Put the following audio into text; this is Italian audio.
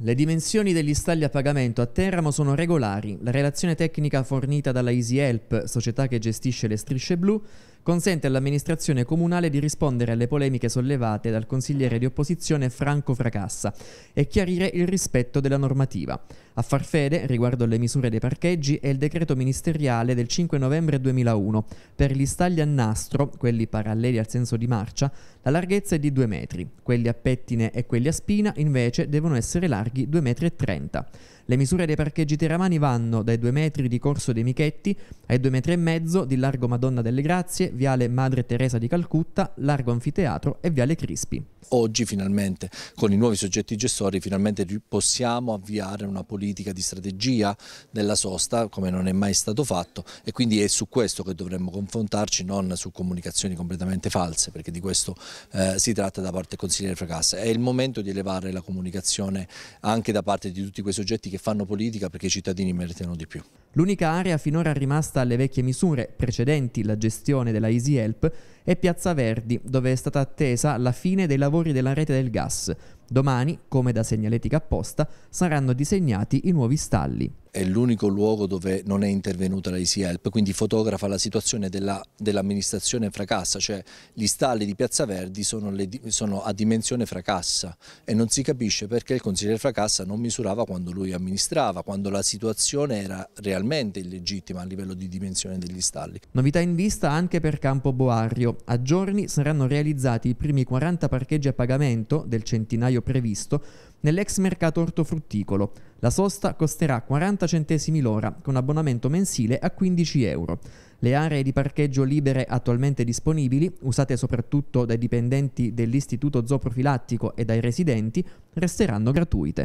Le dimensioni degli stalli a pagamento a Teramo sono regolari. La relazione tecnica fornita dalla Easy Help, società che gestisce le strisce blu, consente all'amministrazione comunale di rispondere alle polemiche sollevate dal consigliere di opposizione Franco Fracassa e chiarire il rispetto della normativa. A far fede, riguardo alle misure dei parcheggi, è il decreto ministeriale del 5 novembre 2001. Per gli stagli a nastro, quelli paralleli al senso di marcia, la larghezza è di 2 metri, quelli a pettine e quelli a spina invece devono essere larghi 2,30 metri. Le misure dei parcheggi teramani vanno dai 2 metri di corso dei Michetti ai 2,5 metri di largo Madonna delle Grazie Viale Madre Teresa di Calcutta, Largo Anfiteatro e Viale Crispi. Oggi finalmente con i nuovi soggetti gestori finalmente possiamo avviare una politica di strategia della sosta come non è mai stato fatto e quindi è su questo che dovremmo confrontarci non su comunicazioni completamente false perché di questo eh, si tratta da parte del consigliere Fracassa. È il momento di elevare la comunicazione anche da parte di tutti quei soggetti che fanno politica perché i cittadini meritano di più. L'unica area finora rimasta alle vecchie misure precedenti la gestione della Easy Help e Piazza Verdi, dove è stata attesa la fine dei lavori della rete del gas. Domani, come da segnaletica apposta, saranno disegnati i nuovi stalli. È l'unico luogo dove non è intervenuta la Easy Help, quindi fotografa la situazione dell'amministrazione fracassa, cioè gli stalli di Piazza Verdi sono, le, sono a dimensione fracassa e non si capisce perché il consigliere fracassa non misurava quando lui amministrava, quando la situazione era realmente illegittima a livello di dimensione degli stalli. Novità in vista anche per Campo Boario, a giorni saranno realizzati i primi 40 parcheggi a pagamento del centinaio previsto nell'ex mercato ortofrutticolo. La sosta costerà 40 centesimi l'ora con abbonamento mensile a 15 euro. Le aree di parcheggio libere attualmente disponibili, usate soprattutto dai dipendenti dell'istituto zooprofilattico e dai residenti, resteranno gratuite.